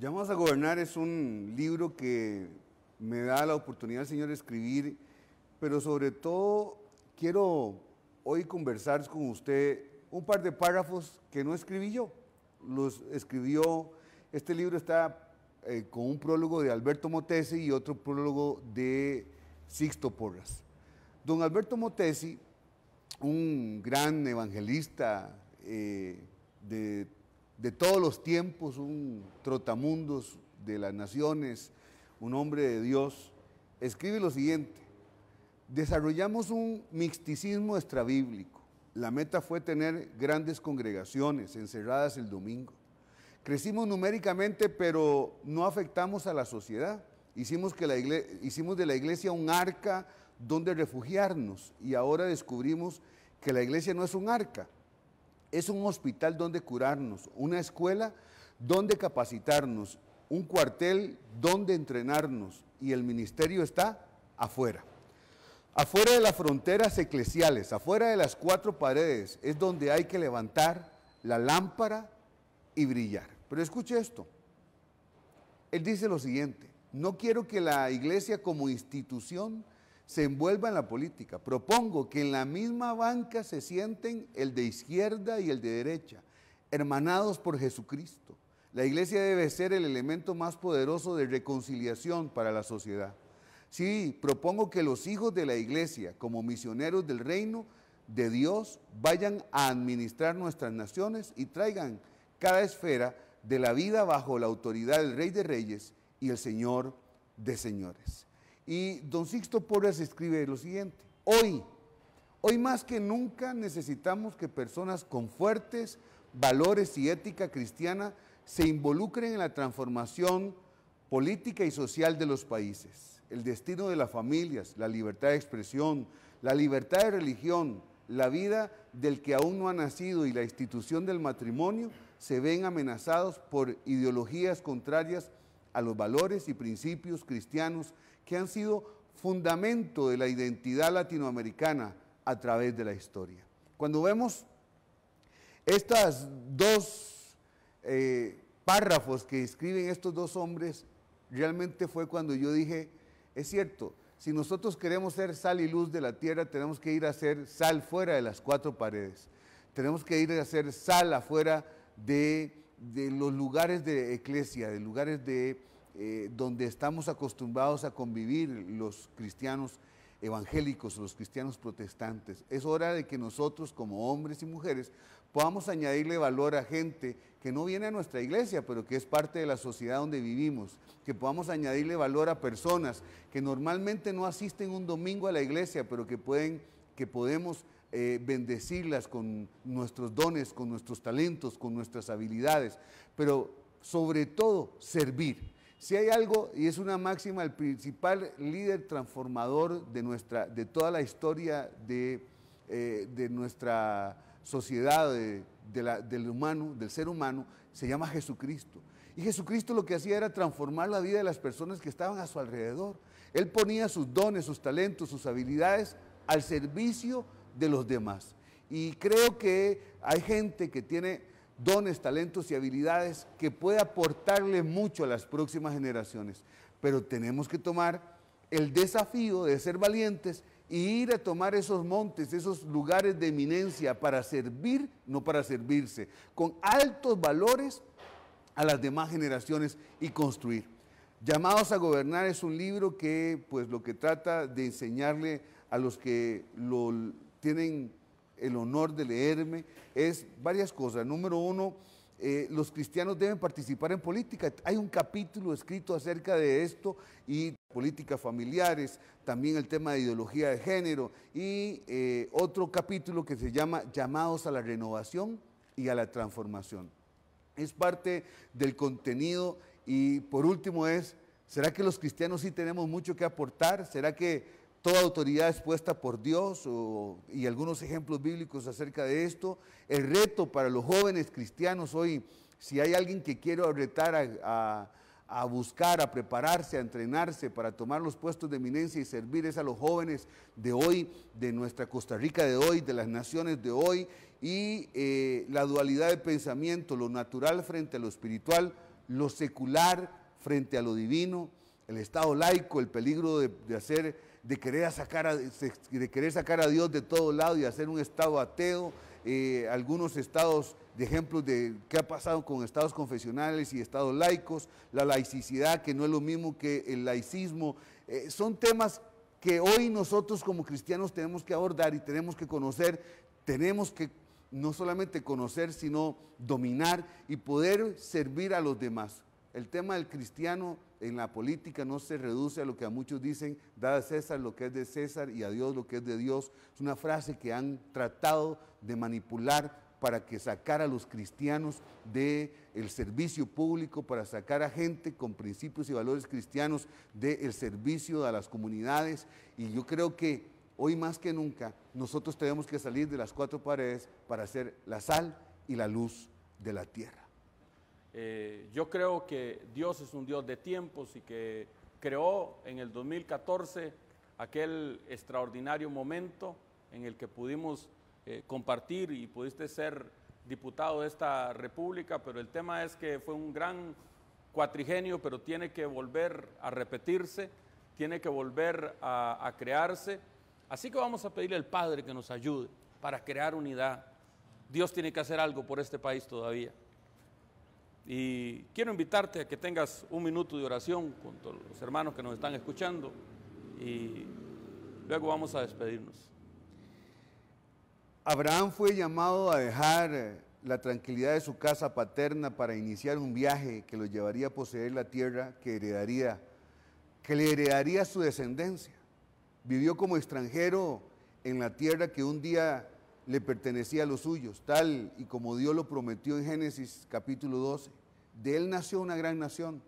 Llamados a Gobernar es un libro que me da la oportunidad Señor de escribir, pero sobre todo quiero hoy conversar con usted un par de párrafos que no escribí yo, los escribió, este libro está eh, con un prólogo de Alberto Motesi y otro prólogo de Sixto Porras. Don Alberto Motesi, un gran evangelista eh, de de todos los tiempos, un trotamundos de las naciones, un hombre de Dios, escribe lo siguiente. Desarrollamos un misticismo extrabíblico. La meta fue tener grandes congregaciones encerradas el domingo. Crecimos numéricamente, pero no afectamos a la sociedad. Hicimos, que la hicimos de la iglesia un arca donde refugiarnos y ahora descubrimos que la iglesia no es un arca, es un hospital donde curarnos, una escuela donde capacitarnos, un cuartel donde entrenarnos y el ministerio está afuera. Afuera de las fronteras eclesiales, afuera de las cuatro paredes, es donde hay que levantar la lámpara y brillar. Pero escuche esto. Él dice lo siguiente, no quiero que la iglesia como institución se envuelva en la política. Propongo que en la misma banca se sienten el de izquierda y el de derecha, hermanados por Jesucristo. La iglesia debe ser el elemento más poderoso de reconciliación para la sociedad. Sí, propongo que los hijos de la iglesia, como misioneros del reino de Dios, vayan a administrar nuestras naciones y traigan cada esfera de la vida bajo la autoridad del Rey de Reyes y el Señor de Señores. Y don Sixto Porras escribe lo siguiente, hoy, hoy más que nunca necesitamos que personas con fuertes valores y ética cristiana se involucren en la transformación política y social de los países, el destino de las familias, la libertad de expresión, la libertad de religión, la vida del que aún no ha nacido y la institución del matrimonio se ven amenazados por ideologías contrarias a los valores y principios cristianos que han sido fundamento de la identidad latinoamericana a través de la historia. Cuando vemos estos dos eh, párrafos que escriben estos dos hombres, realmente fue cuando yo dije, es cierto, si nosotros queremos ser sal y luz de la tierra, tenemos que ir a ser sal fuera de las cuatro paredes. Tenemos que ir a ser sal afuera de, de los lugares de iglesia, de lugares de eh, donde estamos acostumbrados a convivir los cristianos evangélicos, los cristianos protestantes. Es hora de que nosotros como hombres y mujeres podamos añadirle valor a gente que no viene a nuestra iglesia, pero que es parte de la sociedad donde vivimos, que podamos añadirle valor a personas que normalmente no asisten un domingo a la iglesia, pero que pueden, que podemos eh, bendecirlas con nuestros dones, con nuestros talentos, con nuestras habilidades, pero sobre todo servir si hay algo, y es una máxima, el principal líder transformador de, nuestra, de toda la historia de, eh, nuestra sociedad, de, del humano, del ser humano, se llama Jesucristo. Y Jesucristo lo que hacía era transformar la vida de las personas que estaban a su alrededor. Él ponía sus dones, sus talentos, sus habilidades al servicio de los demás. Y creo que hay gente que tiene dones, talentos y habilidades que puede aportarle mucho a las próximas generaciones. Pero tenemos que tomar el desafío de ser valientes e ir a tomar esos montes, esos lugares de eminencia para servir, no para servirse, con altos valores a las demás generaciones y construir. Llamados a gobernar es un libro que pues lo que trata de enseñarle a los que lo tienen el honor de leerme, es varias cosas. Número uno, eh, los cristianos deben participar en política. Hay un capítulo escrito acerca de esto y políticas familiares, también el tema de ideología de género y eh, otro capítulo que se llama llamados a la renovación y a la transformación. Es parte del contenido y por último es, ¿será que los cristianos sí tenemos mucho que aportar? ¿Será que toda autoridad expuesta por Dios y algunos ejemplos bíblicos acerca de esto. El reto para los jóvenes cristianos hoy, si hay alguien que quiero retar a, buscar, a prepararse, a entrenarse para tomar los puestos de eminencia y servir, es a los jóvenes de hoy, de nuestra Costa Rica de hoy, de las naciones de hoy y eh, la dualidad de pensamiento, lo natural frente a lo espiritual, lo secular frente a lo divino, el Estado laico, el peligro de hacer de querer, sacar a, de querer sacar a Dios de todo lado y hacer un Estado ateo, eh, algunos estados de ejemplos de qué ha pasado con estados confesionales y estados laicos, la laicidad, que no es lo mismo que el laicismo. Eh, son temas que hoy nosotros como cristianos tenemos que abordar y tenemos que conocer, tenemos que no solamente conocer, sino dominar y poder servir a los demás. El tema del cristiano en la política no se reduce a lo que a muchos dicen, da a César lo que es de César y a Dios lo que es de Dios. Es una frase que han tratado de manipular para que sacar a los cristianos del servicio público, para sacar a gente con principios y valores cristianos del servicio a las comunidades. Y yo creo que hoy más que nunca nosotros tenemos que salir de las cuatro paredes para ser la sal y la luz de la tierra. Eh, yo creo que Dios es un Dios de tiempos y que creó en el 2014 aquel extraordinario momento en el que pudimos eh, compartir y pudiste ser diputado de esta república, pero el tema es que fue un gran cuatrigenio, pero tiene que volver a repetirse, tiene que volver a, a crearse. Así que vamos a pedirle al Padre que nos ayude para crear unidad. Dios tiene que hacer algo por este país todavía. Y quiero invitarte a que tengas un minuto de oración con todos los hermanos que nos están escuchando y luego vamos a despedirnos. Abraham fue llamado a dejar eh, la tranquilidad de su casa paterna para iniciar un viaje que lo llevaría a poseer la tierra que heredaría, que le heredaría su descendencia. Vivió como extranjero en la tierra que un día le pertenecía a los suyos, tal y como Dios lo prometió en Génesis capítulo 12. De él nació una gran nación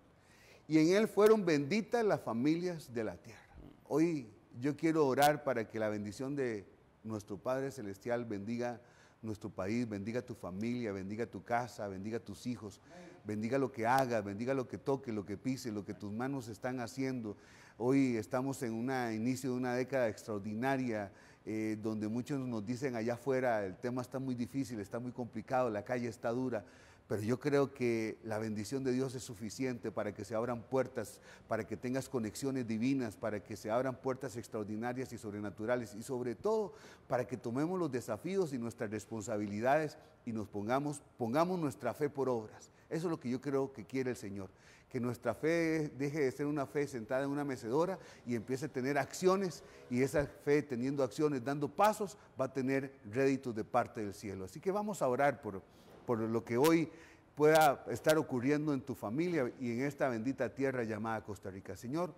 y en él fueron benditas las familias de la tierra. Hoy yo quiero orar para que la bendición de nuestro Padre Celestial bendiga nuestro país, bendiga tu familia, bendiga tu casa, bendiga tus hijos, bendiga lo que hagas, bendiga lo que toque, lo que pise, lo que tus manos están haciendo. Hoy estamos en un inicio de una década extraordinaria eh, donde muchos nos dicen allá afuera, el tema está muy difícil, está muy complicado, la calle está dura, pero yo creo que la bendición de Dios es suficiente para que se abran puertas, para que tengas conexiones divinas, para que se abran puertas extraordinarias y sobrenaturales y sobre todo para que tomemos los desafíos y nuestras responsabilidades y nos pongamos, pongamos nuestra fe por obras. Eso es lo que yo creo que quiere el Señor, que nuestra fe deje de ser una fe sentada en una mecedora y empiece a tener acciones y esa fe teniendo acciones, dando pasos, va a tener réditos de parte del cielo. Así que vamos a orar por por lo que hoy pueda estar ocurriendo en tu familia y en esta bendita tierra llamada Costa Rica. Señor,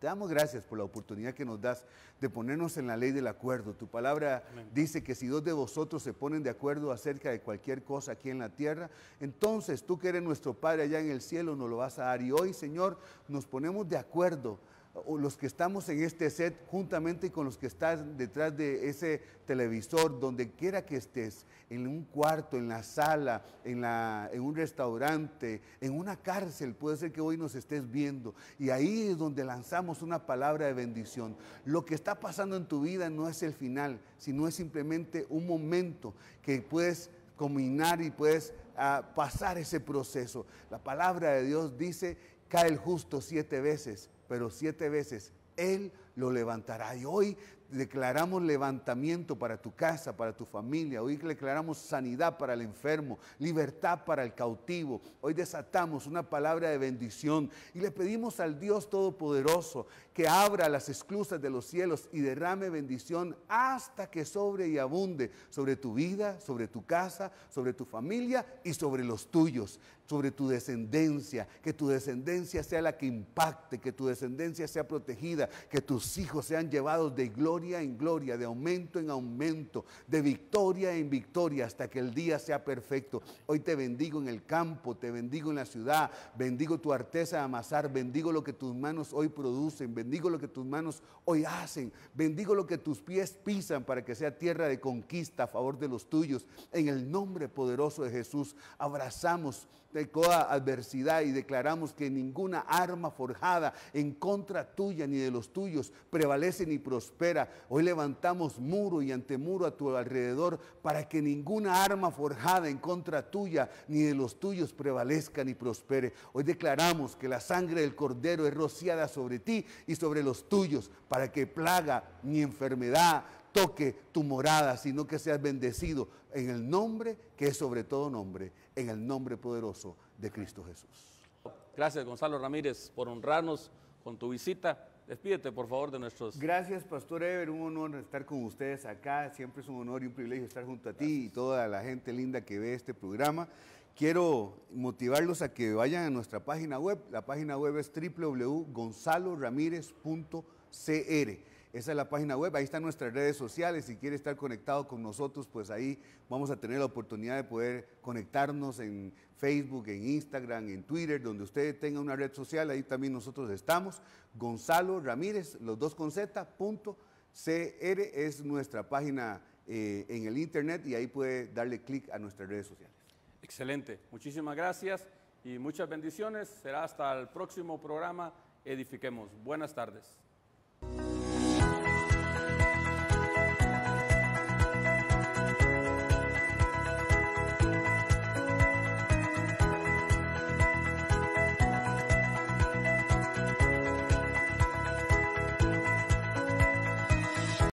te damos gracias por la oportunidad que nos das de ponernos en la ley del acuerdo. Tu palabra dice que si dos de vosotros se ponen de acuerdo acerca de cualquier cosa aquí en la tierra, entonces tú que eres nuestro Padre allá en el cielo nos lo vas a dar. Y hoy, Señor, nos ponemos de acuerdo los que estamos en este set juntamente con los que están detrás de ese televisor, donde quiera que estés, en un cuarto, en la sala, en, un restaurante, en una cárcel, puede ser que hoy nos estés viendo. Y ahí es donde lanzamos una palabra de bendición. Lo que está pasando en tu vida no es el final, sino es simplemente un momento que puedes combinar y puedes ah, pasar ese proceso. La palabra de Dios dice, cae el justo siete veces pero siete veces Él lo levantará. Y hoy declaramos levantamiento para tu casa, para tu familia. Hoy declaramos sanidad para el enfermo, libertad para el cautivo. Hoy desatamos una palabra de bendición y le pedimos al Dios Todopoderoso que abra las esclusas de los cielos y derrame bendición hasta que sobre y abunde sobre tu vida, sobre tu casa, sobre tu familia y sobre los tuyos, sobre tu descendencia. Que tu descendencia sea la que impacte, que tu descendencia sea protegida, que tus hijos sean llevados de gloria en gloria, de aumento en aumento, de victoria en victoria, hasta que el día sea perfecto. Hoy te bendigo en el campo, te bendigo en la ciudad, bendigo tu arteza de amasar, bendigo lo que tus manos hoy producen, bendigo lo que tus manos hoy hacen, bendigo lo que tus pies pisan para que sea tierra de conquista a favor de los tuyos. En el nombre poderoso de Jesús, abrazamos de toda adversidad y declaramos que ninguna arma forjada en contra tuya ni de los tuyos prevalece ni prospera. Hoy levantamos muro y antemuro a tu alrededor para que ninguna arma forjada en contra tuya ni de los tuyos prevalezca ni prospere. Hoy declaramos que la sangre del cordero es rociada sobre ti y sobre los tuyos para que plaga ni enfermedad toque tu morada, sino que seas bendecido en el nombre que es sobre todo nombre en el nombre poderoso de Cristo Jesús. Gracias Gonzalo Ramírez por honrarnos con tu visita. Despídete, por favor, de nuestros. Gracias, Pastor Ever. Un honor estar con ustedes acá. Siempre es un honor y un privilegio estar junto a ti y toda la gente linda que ve este programa. Quiero motivarlos a que vayan a nuestra página web. La página web es www.gonzaloramírez.cr. Esa es la página web, ahí están nuestras redes sociales. Si quiere estar conectado con nosotros, pues ahí vamos a tener la oportunidad de poder conectarnos en Facebook, en Instagram, en Twitter, donde usted tenga una red social, ahí también nosotros estamos. Gonzalo Ramírez, los dos con Z, punto CR es nuestra página eh, en el Internet y ahí puede darle clic a nuestras redes sociales. Excelente, muchísimas gracias y muchas bendiciones. Será hasta el próximo programa. Edifiquemos. Buenas tardes.